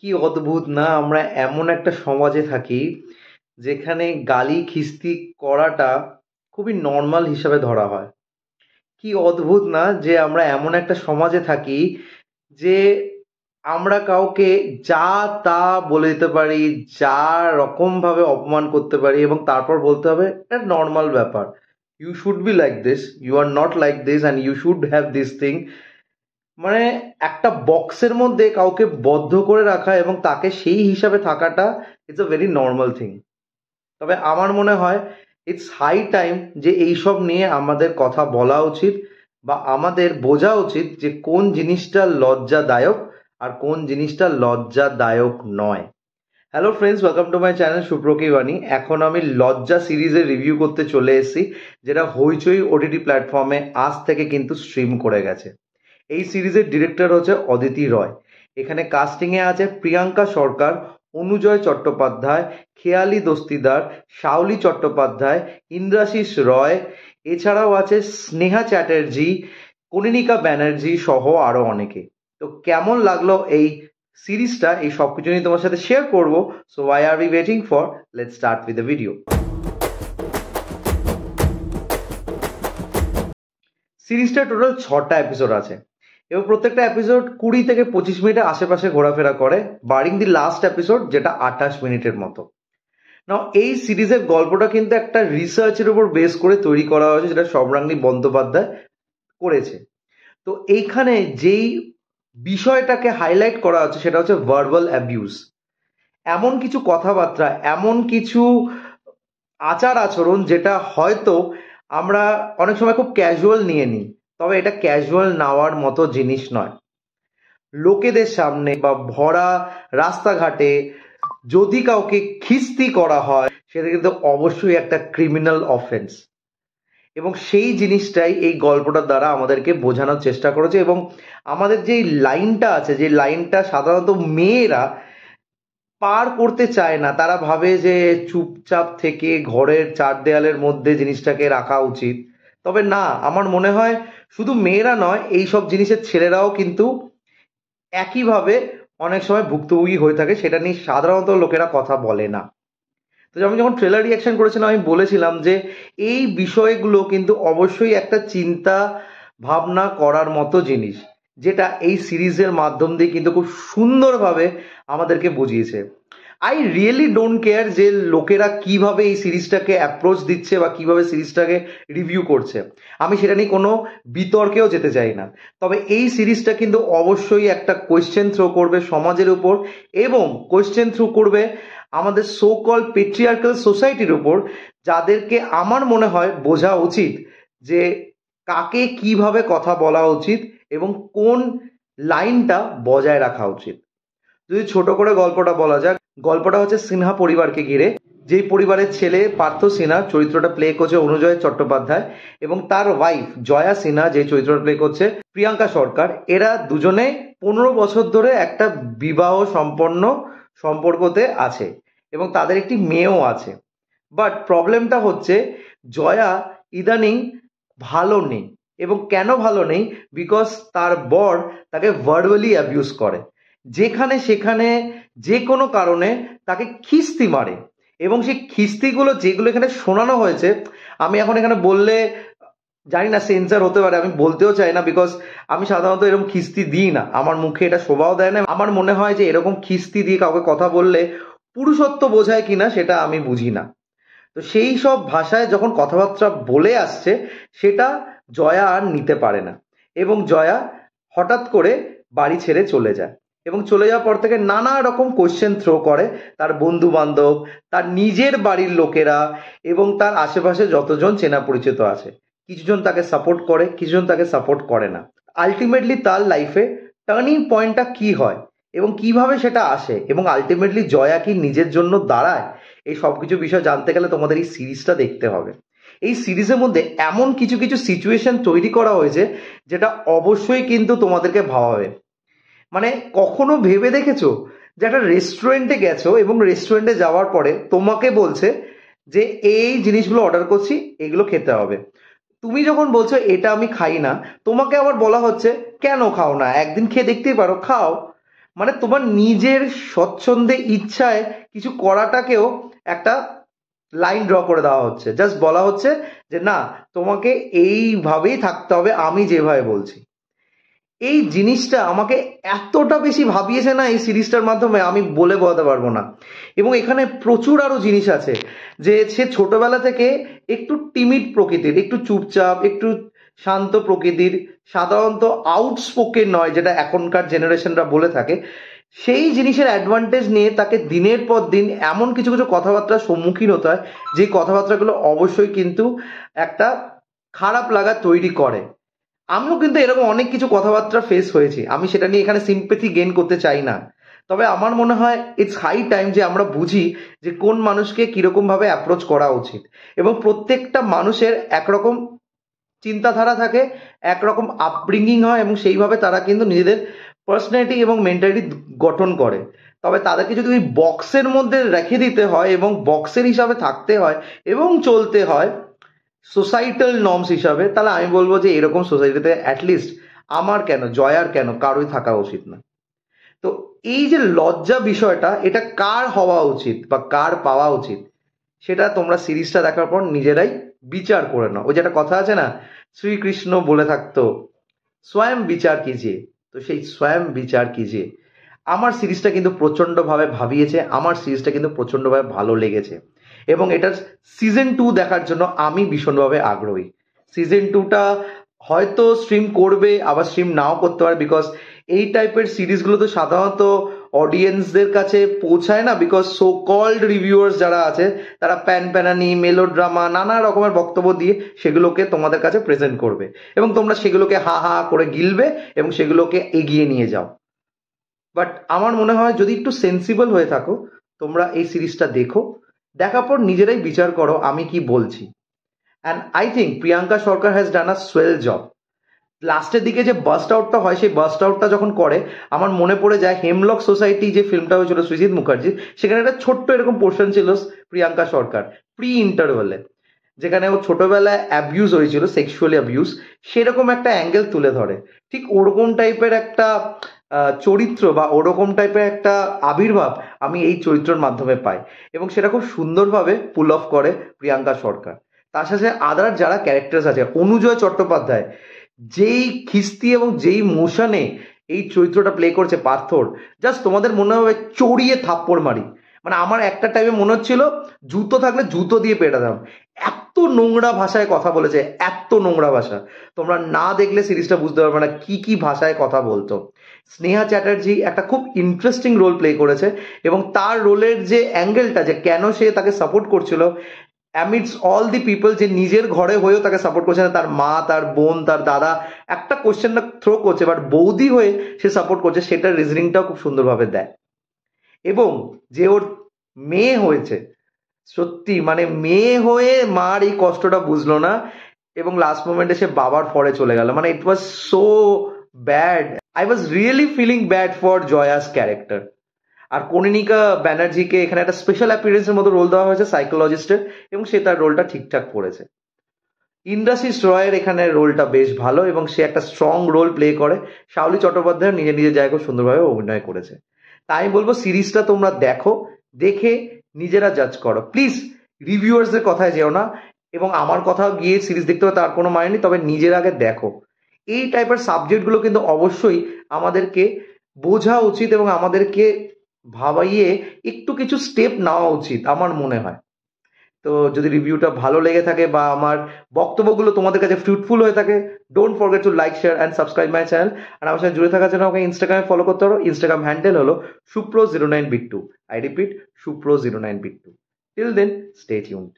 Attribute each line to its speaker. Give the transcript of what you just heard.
Speaker 1: কি অদ্ভুত না আমরা এমন একটা সমাজে থাকি যেখানে গালি খিস্তি করাটা খুবই নর্মাল হিসাবে ধরা হয় কি অদ্ভুত না যে আমরা এমন একটা সমাজে থাকি যে আমরা কাউকে যা তা বলে দিতে পারি যা রকমভাবে অপমান করতে পারি এবং তারপর বলতে হবে এটা নর্মাল ব্যাপার you should be like this you are not like this and you should have this thing মানে একটা বক্সের মধ্যে কাউকে বদ্ধ করে রাখা এবং তাকে সেই হিসাবে থাকাটা it's a very normal thing তবে আমার মনে হয় ইটস হাই টাইম যে এইসব নিয়ে আমাদের কথা বলা উচিত বা আমাদের বোঝা উচিত যে কোন জিনিসটা লজ্জাদায়ক আর কোন জিনিসটা লজ্জাদায়ক নয় hello friends welcome to my channel সুপ্রকি বাণী এখন আমি লজ্জা সিরিজের রিভিউ করতে চলে এসেছি যেটা হইচই ওটিটি প্ল্যাটফর্মে আজ থেকে কিন্তু স্ট্রিম করে গেছে এই সিরিজের ডিরেক্টর হচ্ছে অদিতি রয় এখানে কাস্টিংয়ে আছে প্রিয়াঙ্কা সরকার অনুজয় চট্টোপাধ্যায় খেয়ালি দস্তিদার শাওলি চট্টোপাধ্যায় ইন্দ্রাশিস রয় এছাড়াও আছে স্নেহা চ্যাটার্জি কনিনিকা ব্যানার্জি সহ আরও অনেকে তো কেমন লাগলো এই সিরিজটা এই সব কিছু নিয়ে তোমার সাথে শেয়ার করবো so why are we waiting for let start with the video সিরিজটা টোটাল ছটা এপিসোড আছে এবং প্রত্যেকটা এপিসোড কুড়ি থেকে পঁচিশ মিনিটের আশেপাশে ঘোরাফেরা করে বারিং দি লাস্ট এপিসোড যেটা আঠাশ মিনিটের মতো না এই সিরিজের গল্পটা কিন্তু একটা রিসার্চের উপর বেস করে তৈরি করা হয়েছে যেটা সম্রাঙ্গী বন্দ্যোপাধ্যায় করেছে তো এইখানে যেই বিষয়টাকে হাইলাইট করা হচ্ছে সেটা হচ্ছে ভার্বাল অ্যাবিউজ এমন কিছু কথাবার্তা এমন কিছু আচার আচরণ যেটা হয়তো আমরা অনেক সময় খুব ক্যাজুয়াল নিয়ে নিই তবে এটা ক্যাজুয়াল নেওয়ার মতো জিনিস নয় লোকেদের সামনে বা ভরা রাস্তাঘাটে যদি কাউকে খিস্তি করা হয় সেটা কিন্তু অবশ্যই একটা ক্রিমিনাল অফেন্স এবং সেই জিনিসটাই এই গল্পটার দ্বারা আমাদেরকে বোঝানোর চেষ্টা করেছে এবং আমাদের যে লাইনটা আছে যে লাইনটা সাধারণত মেয়েরা পার করতে চায় না তারা ভাবে যে চুপচাপ থেকে ঘরের চার দেয়ালের মধ্যে জিনিসটাকে রাখা উচিত তবে না আমার মনে হয় শুধু মেয়েরা নয় এই সব জিনিসের ছেলেরাও কিন্তু একইভাবে অনেক সময় ভুক্তভোগী হয়ে থাকে সেটা নিয়ে সাধারণত লোকেরা কথা বলে না তো আমি যখন ট্রেলার রিয়াকশন করেছিলাম আমি বলেছিলাম যে এই বিষয়গুলো কিন্তু অবশ্যই একটা চিন্তা ভাবনা করার মতো জিনিস যেটা এই সিরিজের মাধ্যম দিয়ে কিন্তু খুব সুন্দরভাবে আমাদেরকে বুঝিয়েছে আই রিয়েলি ডোন্ট কেয়ার যে লোকেরা কিভাবে এই সিরিজটাকে অ্যাপ্রোচ দিচ্ছে বা কিভাবে সিরিজটাকে রিভিউ করছে আমি সেটা নিয়ে কোনো বিতর্কেও যেতে চাই না তবে এই সিরিজটা কিন্তু অবশ্যই একটা কোয়েশ্চেন থ্রো করবে সমাজের উপর এবং কোয়েশ্চেন থ্রো করবে আমাদের সো কল পেট্রিয়ার্কাল সোসাইটির উপর যাদেরকে আমার মনে হয় বোঝা উচিত যে কাকে কিভাবে কথা বলা উচিত এবং কোন লাইনটা বজায় রাখা উচিত যদি ছোট করে গল্পটা বলা যাক গল্পটা হচ্ছে সিনহা পরিবারকে ঘিরে যেই পরিবারের ছেলে পার্থ সিনহা চরিত্রটা প্লে করছে অনুজয় চট্টোপাধ্যায় এবং তার ওয়াইফ জয়া সিনহা যে চরিত্রটা প্লে করছে প্রিয়াঙ্কা সরকার এরা দুজনে পনেরো বছর ধরে একটা বিবাহ সম্পন্ন সম্পর্কতে আছে এবং তাদের একটি মেয়েও আছে বাট প্রবলেমটা হচ্ছে জয়া ইদানিং ভালো নেই এবং কেন ভালো নেই বিকজ তার বর তাকে ভার্বালি অ্যাবিউজ করে যেখানে সেখানে যে কোনো কারণে তাকে খিস্তি মারে এবং সেই খিস্তিগুলো যেগুলো এখানে শোনানো হয়েছে আমি এখন এখানে বললে জানি না সেন্সার হতে পারে আমি বলতেও চাই না বিকজ আমি সাধারণত এরকম খিস্তি দিই না আমার মুখে এটা শোভাও দেয় না আমার মনে হয় যে এরকম খিস্তি দিয়ে কাউকে কথা বললে পুরুষত্ব বোঝায় কিনা সেটা আমি বুঝি না তো সেই সব ভাষায় যখন কথাবার্তা বলে আসছে সেটা জয়া আর নিতে পারে না এবং জয়া হঠাৎ করে বাড়ি ছেড়ে চলে যায় এবং চলে যাওয়ার পর থেকে নানা রকম কোশ্চেন থ্রো করে তার বন্ধু বান্ধব তার নিজের বাড়ির লোকেরা এবং তার আশেপাশে যতজন চেনা পরিচিত আছে কিছুজন তাকে সাপোর্ট করে কিছুজন তাকে সাপোর্ট করে না আলটিমেটলি তার লাইফে টার্নিং পয়েন্টটা কি হয় এবং কিভাবে সেটা আসে এবং আলটিমেটলি জয়া কি নিজের জন্য দাঁড়ায় এই সব কিছু বিষয় জানতে গেলে তোমাদের এই সিরিজটা দেখতে হবে এই সিরিজের মধ্যে এমন কিছু কিছু সিচুয়েশন তৈরি করা হয়েছে যেটা অবশ্যই কিন্তু তোমাদেরকে ভাবাবে মানে কখনো ভেবে দেখেছো যে একটা রেস্টুরেন্টে গেছো এবং রেস্টুরেন্টে যাওয়ার পরে তোমাকে বলছে যে এই জিনিসগুলো অর্ডার করছি এগুলো খেতে হবে তুমি যখন বলছো এটা আমি খাই না তোমাকে আবার বলা হচ্ছে কেন খাও না একদিন খেয়ে দেখতেই পারো খাও মানে তোমার নিজের স্বচ্ছন্দে ইচ্ছায় কিছু করাটাকেও একটা লাইন ড্র করে দেওয়া হচ্ছে জাস্ট বলা হচ্ছে যে না তোমাকে এইভাবেই থাকতে হবে আমি যেভাবে বলছি এই জিনিসটা আমাকে এতটা বেশি ভাবিয়েছে না এই সিরিজটার মাধ্যমে আমি বলে বোঝাতে পারবো না এবং এখানে প্রচুর আরও জিনিস আছে যে সে ছোটবেলা থেকে একটু টিমিড প্রকৃতির একটু চুপচাপ একটু শান্ত প্রকৃতির সাধারণত আউটস্পোকেন নয় যেটা এখনকার জেনারেশনরা বলে থাকে সেই জিনিসের অ্যাডভান্টেজ নিয়ে তাকে দিনের পর দিন এমন কিছু কিছু কথাবার্তার সম্মুখীন হতে হয় যে কথাবার্তাগুলো অবশ্যই কিন্তু একটা খারাপ লাগা তৈরি করে আমিও কিন্তু এরকম অনেক কিছু কথাবার্তা ফেস হয়েছি আমি সেটা নিয়ে এখানে সিম্পেথি গেন করতে চাই না তবে আমার মনে হয় ইটস হাই টাইম যে আমরা বুঝি যে কোন মানুষকে কীরকমভাবে অ্যাপ্রোচ করা উচিত এবং প্রত্যেকটা মানুষের একরকম চিন্তাধারা থাকে একরকম আপব্রিঙ্গিং হয় এবং সেইভাবে তারা কিন্তু নিজেদের পার্সোনালিটি এবং মেন্টালিটি গঠন করে তবে তাদেরকে যদি ওই বক্সের মধ্যে রেখে দিতে হয় এবং বক্সের হিসাবে থাকতে হয় এবং চলতে হয় সোসাইটাল নর্মস হিসাবে তাহলে আমি বলবো যে এরকম সোসাইটিতে অ্যাটলিস্ট আমার কেন জয়ার কেন কারোই থাকা উচিত না তো এই যে লজ্জা বিষয়টা এটা কার হওয়া উচিত বা কার পাওয়া উচিত সেটা তোমরা সিরিজটা দেখার পর নিজেরাই বিচার করে নাও ওই যে একটা কথা আছে না শ্রীকৃষ্ণ বলে থাকতো স্বয়ং বিচার যে তো সেই স্বয়ং বিচার যে আমার সিরিজটা কিন্তু প্রচণ্ডভাবে ভাবিয়েছে আমার সিরিজটা কিন্তু প্রচণ্ডভাবে ভালো লেগেছে এবং এটার সিজন টু দেখার জন্য আমি ভীষণভাবে আগ্রহী সিজন টুটা হয়তো স্ট্রিম করবে আবার স্ট্রিম নাও করতে পারে বিকজ এই টাইপের সিরিজগুলো তো সাধারণত অডিয়েন্সদের কাছে পৌঁছায় না বিকজ সো কল্ড রিভিউয়ার্স যারা আছে তারা প্যান প্যানানি মেলোড্রামা নানা রকমের বক্তব্য দিয়ে সেগুলোকে তোমাদের কাছে প্রেজেন্ট করবে এবং তোমরা সেগুলোকে হা হা করে গিলবে এবং সেগুলোকে এগিয়ে নিয়ে যাও বাট আমার মনে হয় যদি একটু সেন্সিবল হয়ে থাকো তোমরা এই সিরিজটা দেখো দেখার পর নিজেরাই বিচার করো আমি কি বলছি and I think Priyanka Sarkar has done a swell job লাস্টের দিকে যে বাস্ট আউটটা হয় সেই বাস্ট আউটটা যখন করে আমার মনে পড়ে যায় হেমলক সোসাইটি যে ফিল্মটা হয়েছিল সুজিত মুখার্জি সেখানে একটা ছোট্ট এরকম পোর্শন ছিল প্রিয়াঙ্কা সরকার প্রি ইন্টারভেলে যেখানে ও ছোটবেলায় অ্যাবিউজ হয়েছিল সেক্সুয়ালি অ্যাবিউজ সেরকম একটা অ্যাঙ্গেল তুলে ধরে ঠিক ওরকম টাইপের একটা চরিত্র বা ওরকম টাইপের একটা আবির্ভাব আমি এই চরিত্রর মাধ্যমে পাই এবং সেটা খুব সুন্দরভাবে পুল অফ করে প্রিয়াঙ্কা সরকার তার সাথে আদার যারা ক্যারেক্টার্স আছে অনুজয় চট্টোপাধ্যায় যেই খিস্তি এবং যেই মোশনে এই চরিত্রটা প্লে করছে পার্থর জাস্ট তোমাদের মনে হবে চড়িয়ে থাপ্পড় মারি মানে আমার একটা টাইমে মনে হচ্ছিল জুতো থাকলে জুতো দিয়ে পেটাতাম এত নোংরা ভাষায় কথা বলেছে এত নোংরা ভাষা তোমরা না দেখলে সিরিজটা বুঝতে পারবে না কি কি ভাষায় কথা বলতো স্নেহা চ্যাটার্জি একটা খুব ইন্টারেস্টিং রোল প্লে করেছে এবং তার রোলের যে অ্যাঙ্গেলটা যে কেন সে তাকে সাপোর্ট করছিল অ্যামিডস অল দি পিপল যে নিজের ঘরে হয়েও তাকে সাপোর্ট করছে না তার মা তার বোন তার দাদা একটা কোয়েশ্চেনটা থ্রো করছে বাট বৌদি হয়ে সে সাপোর্ট করছে সেটার রিজনিংটাও খুব সুন্দরভাবে দেয় এবং যে ওর মেয়ে হয়েছে সত্যি মানে মেয়ে হয়ে মার এই কষ্টটা বুঝলো না এবং লাস্ট মোমেন্টে সে বাবার পরে চলে গেল মানে it was so bad I was really feeling bad for Joya's character আর কনিনিকা ব্যানার্জিকে এখানে একটা স্পেশাল অ্যাপিয়ারেন্সের মতো রোল দেওয়া হয়েছে সাইকোলজিস্টের এবং সে তার রোলটা ঠিকঠাক করেছে ইন্দ্রাশিস রয়ের এখানে রোলটা বেশ ভালো এবং সে একটা স্ট্রং রোল প্লে করে শাওলি চট্টোপাধ্যায় নিজের নিজের জায়গা খুব সুন্দরভাবে অভিনয় করেছে তাই বলবো সিরিজটা তোমরা দেখো দেখে নিজেরা জাজ করো প্লিজ রিভিউয়ার্সদের কথায় যেও না এবং আমার কথাও গিয়ে সিরিজ দেখতে হবে তার কোনো মানে নেই তবে নিজের আগে দেখো এই টাইপের সাবজেক্টগুলো কিন্তু অবশ্যই আমাদেরকে বোঝা উচিত এবং আমাদেরকে ভাবাইয়ে একটু কিছু স্টেপ নেওয়া উচিত আমার মনে হয় তো যদি রিভিউটা ভালো লেগে থাকে বা আমার বক্তব্যগুলো তোমাদের কাছে ফ্রুটফুল হয়ে থাকে don't forget to like share and subscribe my channel আর আমার সাথে জুড়ে থাকার জন্য আমাকে ইনস্টাগ্রামে ফলো করতে পারো ইনস্টাগ্রাম হ্যান্ডেল হলো Supro zero nine bit two I repeat Supro zero nine bit two till then stay tuned